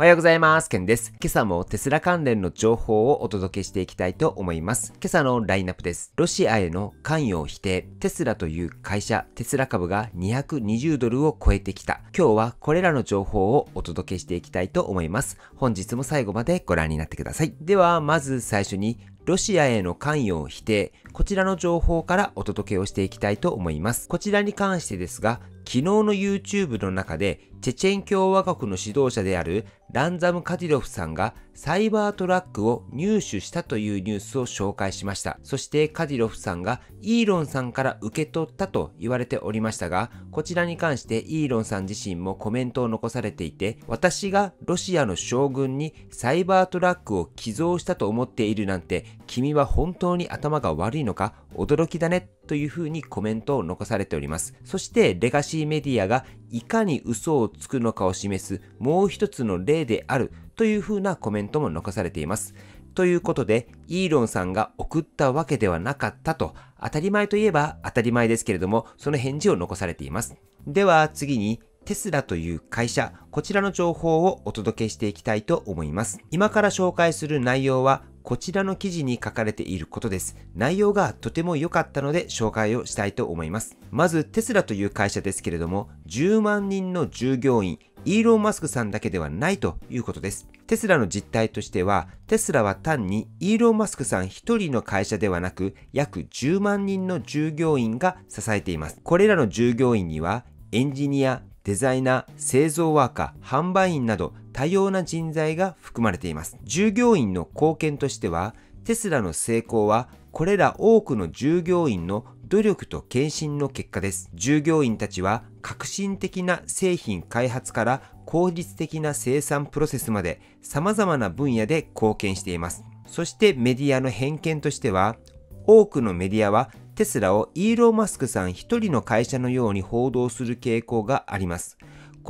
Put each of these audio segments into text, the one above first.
おはようございます。ケンです。今朝もテスラ関連の情報をお届けしていきたいと思います。今朝のラインナップです。ロシアへの関与を否定。テスラという会社、テスラ株が220ドルを超えてきた。今日はこれらの情報をお届けしていきたいと思います。本日も最後までご覧になってください。では、まず最初にロシアへの関与を否定、こちらの情報からお届けをしていきたいと思います。こちらに関してですが、昨日の YouTube の中で、チェチェン共和国の指導者であるランザム・カディロフさんがサイバートラックを入手したというニュースを紹介しました。そしてカディロフさんがイーロンさんから受け取ったと言われておりましたが、こちらに関してイーロンさん自身もコメントを残されていて、私がロシアの将軍にサイバートラックを寄贈したと思っているなんて、君は本当に頭が悪いいのか驚きだねというふうにコメントを残されております。そしてレガシーメディアがいかに嘘をつくのかを示すもう一つの例であるというふうなコメントも残されています。ということで、イーロンさんが送ったわけではなかったと、当たり前といえば当たり前ですけれども、その返事を残されています。では次に、テスラという会社、こちらの情報をお届けしていきたいと思います。今から紹介する内容はこちらの記事に書かれていることです。内容がとても良かったので紹介をしたいと思います。まずテスラという会社ですけれども、10万人の従業員、イーロン・マスクさんだけではないということです。テスラの実態としては、テスラは単にイーロン・マスクさん一人の会社ではなく、約10万人の従業員が支えています。これらの従業員には、エンジニア、デザイナー、製造ワーカー、販売員など多様な人材が含まれています。従業員の貢献としては、テスラの成功はこれら多くの従業員の努力と献身の結果です。従業員たちは革新的な製品開発から効率的な生産プロセスまで様々な分野で貢献しています。そしてメディアの偏見としては、多くのメディアはテスラをイーロン・マスクさん一人の会社のように報道する傾向があります。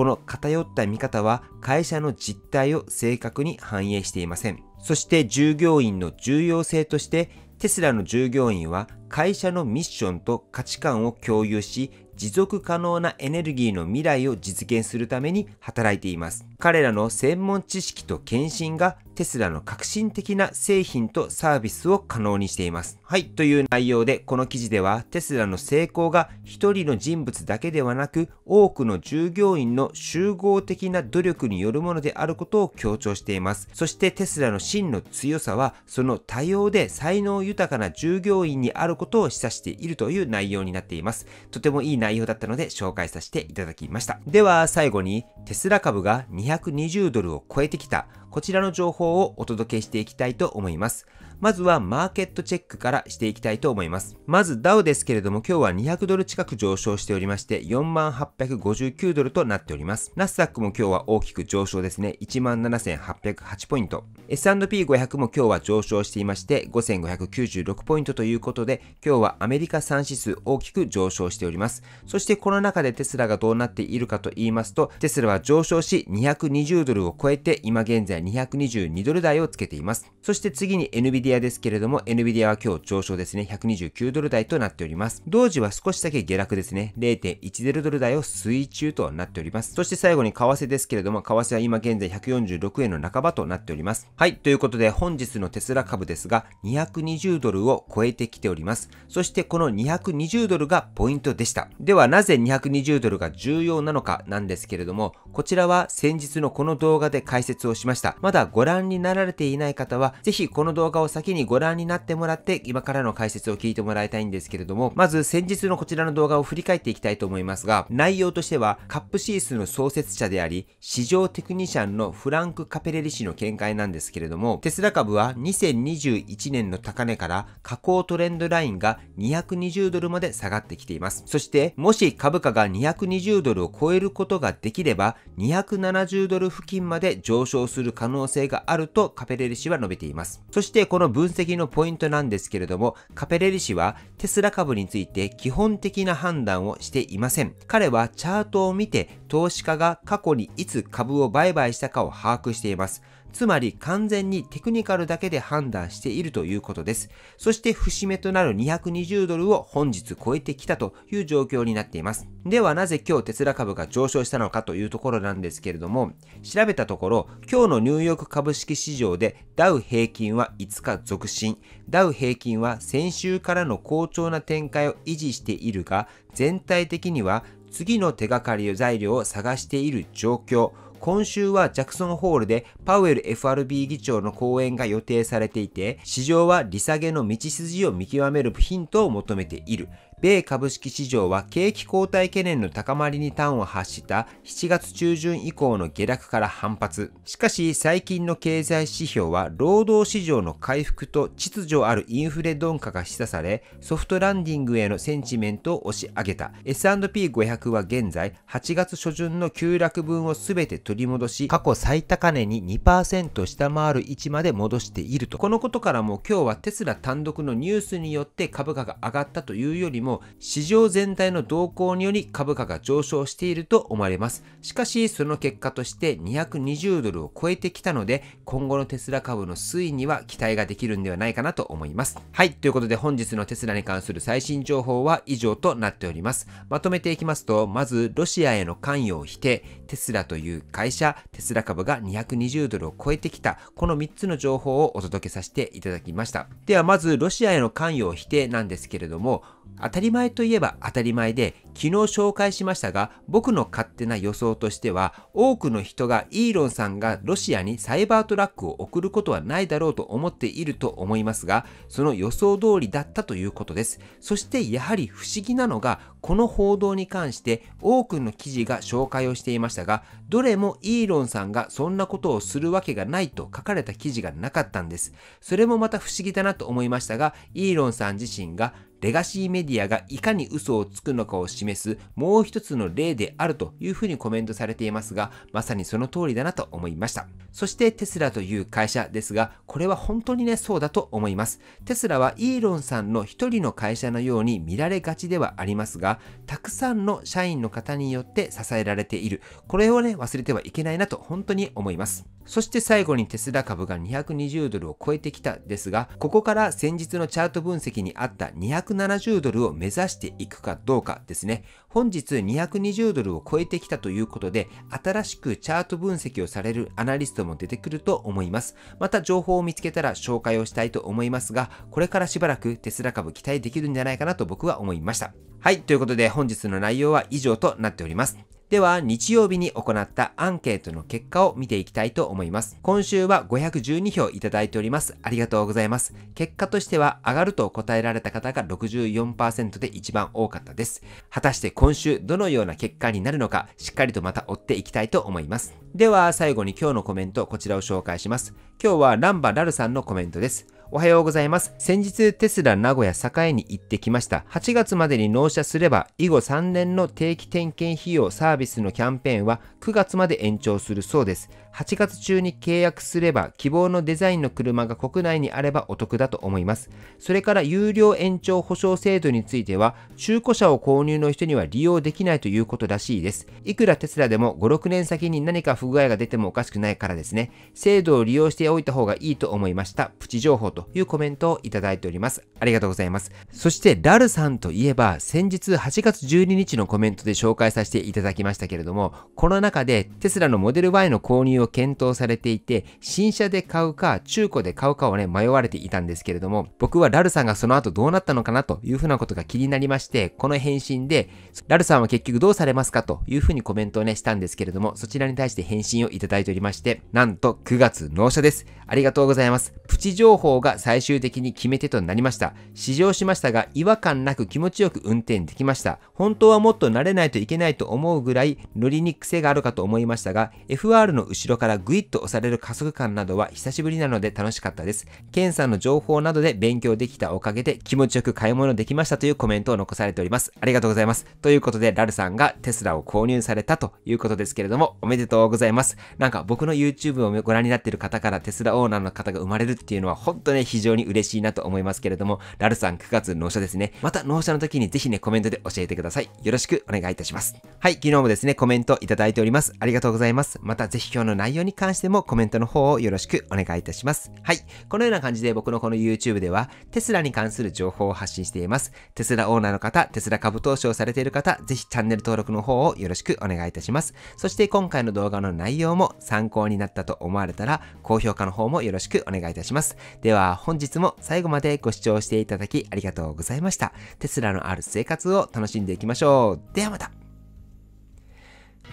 この偏った見方は会社の実態を正確に反映していません。そして従業員の重要性として、テスラの従業員は会社のミッションと価値観を共有し、持続可能なエネルギーの未来を実現するために働いています。彼らの専門知識と献身がテスラの革新的な製品とサービスを可能にしています。はい、という内容でこの記事ではテスラの成功が一人の人物だけではなく多くの従業員の集合的な努力によるものであることを強調しています。そしてテスラの真の強さはその多様で才能豊かな従業員にあることを示唆しているという内容になっています。とてもいい内内容だったので紹介させていただきました。では最後にテスラ株が220ドルを超えてきたこちらの情報をお届けしていきたいと思います。まずはマーケットチェックからしていきたいと思います。まずダウですけれども今日は200ドル近く上昇しておりまして4859ドルとなっております。ナスダックも今日は大きく上昇ですね。17,808ポイント。S&P500 も今日は上昇していまして5596ポイントということで今日はアメリカ3指数大きく上昇しております。そしてこの中でテスラがどうなっているかと言いますとテスラは上昇し220ドルを超えて今現在222ドル台をつけています。そして次に NVIDIA ですけれども、NVIDIA は今日上昇ですね、129ドル台となっております。同時は少しだけ下落ですね、0.10ドル台を水中となっております。そして最後に為替ですけれども、為替は今現在146円の半ばとなっております。はい、ということで本日のテスラ株ですが、220ドルを超えてきております。そしてこの220ドルがポイントでした。ではなぜ220ドルが重要なのかなんですけれども、こちらは先日のこの動画で解説をしました。。まだご覧になられていない方は、ぜひこの動画を先にご覧になってもらって、今からの解説を聞いてもらいたいんですけれども、まず先日のこちらの動画を振り返っていきたいと思いますが、内容としては、カップシースの創設者であり、市場テクニシャンのフランク・カペレリ氏の見解なんですけれども、テスラ株は2021年の高値から下降トレンドラインが220ドルまで下がってきています。そして、もし株価が220ドルを超えることができれば、270ドル付近まで上昇する可能性があるとカペレリ氏は述べています。そしてこの分析のポイントなんですけれども、カペレリ氏はテスラ株について基本的な判断をしていません。彼はチャートを見て投資家が過去にいつ株を売買したかを把握しています。つまり完全にテクニカルだけで判断しているということです。そして節目となる220ドルを本日超えてきたという状況になっています。ではなぜ今日テスラ株が上昇したのかというところなんですけれども、調べたところ、今日のニューヨーク株式市場でダウ平均は5日続伸、ダウ平均は先週からの好調な展開を維持しているが、全体的には次の手がかり材料を探している状況、今週はジャクソンホールでパウエル FRB 議長の講演が予定されていて、市場は利下げの道筋を見極めるヒントを求めている。米株式市場は景気後退懸念の高まりに端を発した7月中旬以降の下落から反発。しかし最近の経済指標は労働市場の回復と秩序あるインフレ鈍化が示唆され、ソフトランディングへのセンチメントを押し上げた。S&P500 は現在8月初旬の急落分を全て取り戻し、過去最高値に2%下回る位置まで戻していると。このことからも今日はテスラ単独のニュースによって株価が上がったというよりもも、市場全体の動向により株価が上昇していると思われます。しかし、その結果として220ドルを超えてきたので、今後のテスラ株の推移には期待ができるんではないかなと思います。はい、ということで本日のテスラに関する最新情報は以上となっております。まとめていきますと、まず、ロシアへの関与を否定、テスラという会社、テスラ株が220ドルを超えてきた、この3つの情報をお届けさせていただきました。では、まず、ロシアへの関与を否定なんですけれども、当たり前といえば当たり前で昨日紹介しましたが僕の勝手な予想としては多くの人がイーロンさんがロシアにサイバートラックを送ることはないだろうと思っていると思いますがその予想通りだったということですそしてやはり不思議なのがこの報道に関して多くの記事が紹介をしていましたがどれもイーロンさんがそんなことをするわけがないと書かれた記事がなかったんですそれもまた不思議だなと思いましたがイーロンさん自身がレガシーメディアがいかに嘘をつくのかを示すもう一つの例であるというふうにコメントされていますが、まさにその通りだなと思いました。そしてテスラという会社ですが、これは本当にね、そうだと思います。テスラはイーロンさんの一人の会社のように見られがちではありますが、たくさんの社員の方によって支えられている。これをね、忘れてはいけないなと本当に思います。そして最後にテスラ株が220ドルを超えてきたですが、ここから先日のチャート分析にあった2 0 270ドルを目指していくかどうかですね。本日220ドルを超えてきたということで、新しくチャート分析をされるアナリストも出てくると思います。また情報を見つけたら紹介をしたいと思いますが、これからしばらくテスラ株期待できるんじゃないかなと僕は思いました。はい、ということで本日の内容は以上となっております。では、日曜日に行ったアンケートの結果を見ていきたいと思います。今週は512票いただいております。ありがとうございます。結果としては、上がると答えられた方が64%で一番多かったです。果たして今週どのような結果になるのか、しっかりとまた追っていきたいと思います。では、最後に今日のコメント、こちらを紹介します。今日はランバラルさんのコメントです。おはようございます。先日テスラ名古屋栄に行ってきました。8月までに納車すれば以後3年の定期点検費用サービスのキャンペーンは9月まで延長するそうです。8月中に契約すれば希望のデザインの車が国内にあればお得だと思います。それから有料延長保証制度については中古車を購入の人には利用できないということらしいです。いくらテスラでも5、6年先に何か不具合が出てもおかしくないからですね。制度を利用しておいた方がいいと思いました。プチ情報というコメントをいただいております。ありがとうございます。そしてラルさんといえば先日8月12日のコメントで紹介させていただきましたけれども、この中でテスラのモデル Y の購入を検討されていて、新車で買うか、中古で買うかをね、迷われていたんですけれども、僕はラルさんがその後どうなったのかなというふうなことが気になりまして、この返信で、ラルさんは結局どうされますかというふうにコメントをね、したんですけれども、そちらに対して返信をいただいておりまして、なんと9月納車です。ありがとうございます。プチ情報が最終的に決め手となりました。試乗しましたが、違和感なく気持ちよく運転できました。本当はもっと慣れないといけないと思うぐらい、乗りに癖があるかと思いましたが、FR の後ろ後ろからグイッと押される加速感などは久しぶりなので楽しかったです。ケンさんの情報などで勉強できたおかげで気持ちよく買い物できましたというコメントを残されております。ありがとうございます。ということで、ラルさんがテスラを購入されたということですけれども、おめでとうございます。なんか僕の YouTube をご覧になっている方からテスラオーナーの方が生まれるっていうのは本当ね、非常に嬉しいなと思いますけれども、ラルさん9月納車ですね。また納車の時にぜひね、コメントで教えてください。よろしくお願いいたします。はい、昨日もですね、コメントいただいております。ありがとうございます。またぜひ今日の内容に関してもコメントの方をよろしくお願いいたします。はい。このような感じで僕のこの YouTube ではテスラに関する情報を発信しています。テスラオーナーの方、テスラ株投資をされている方、ぜひチャンネル登録の方をよろしくお願いいたします。そして今回の動画の内容も参考になったと思われたら高評価の方もよろしくお願いいたします。では本日も最後までご視聴していただきありがとうございました。テスラのある生活を楽しんでいきましょう。ではまた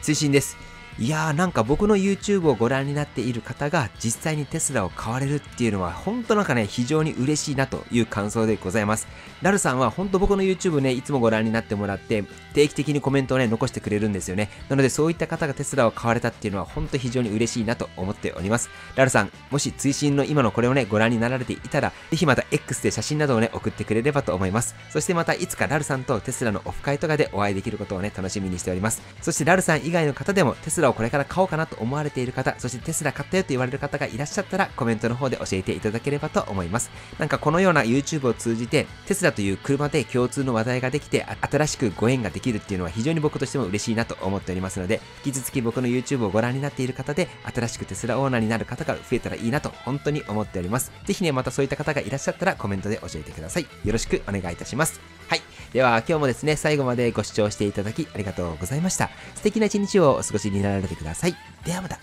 追伸です。いやーなんか僕の YouTube をご覧になっている方が実際にテスラを買われるっていうのは本当なんかね非常に嬉しいなという感想でございますラルさんは本当僕の YouTube ねいつもご覧になってもらって定期的にコメントをね残してくれるんですよねなのでそういった方がテスラを買われたっていうのは本当非常に嬉しいなと思っておりますラルさんもし追伸の今のこれをねご覧になられていたらぜひまた X で写真などをね送ってくれればと思いますそしてまたいつかラルさんとテスラのオフ会とかでお会いできることをね楽しみにしておりますそしてラルさん以外の方でもテスララをこれから買おうかなと思われている方、そしてテスラ買ったよと言われる方がいらっしゃったら、コメントの方で教えていただければと思います。なんかこのような YouTube を通じて、テスラという車で共通の話題ができて、新しくご縁ができるっていうのは非常に僕としても嬉しいなと思っておりますので、引き続き僕の YouTube をご覧になっている方で、新しくテスラオーナーになる方が増えたらいいなと本当に思っております。ぜひね、またそういった方がいらっしゃったらコメントで教えてください。よろしくお願いいたします。では今日もですね、最後までご視聴していただきありがとうございました。素敵な一日をお過ごしになられてください。ではまた。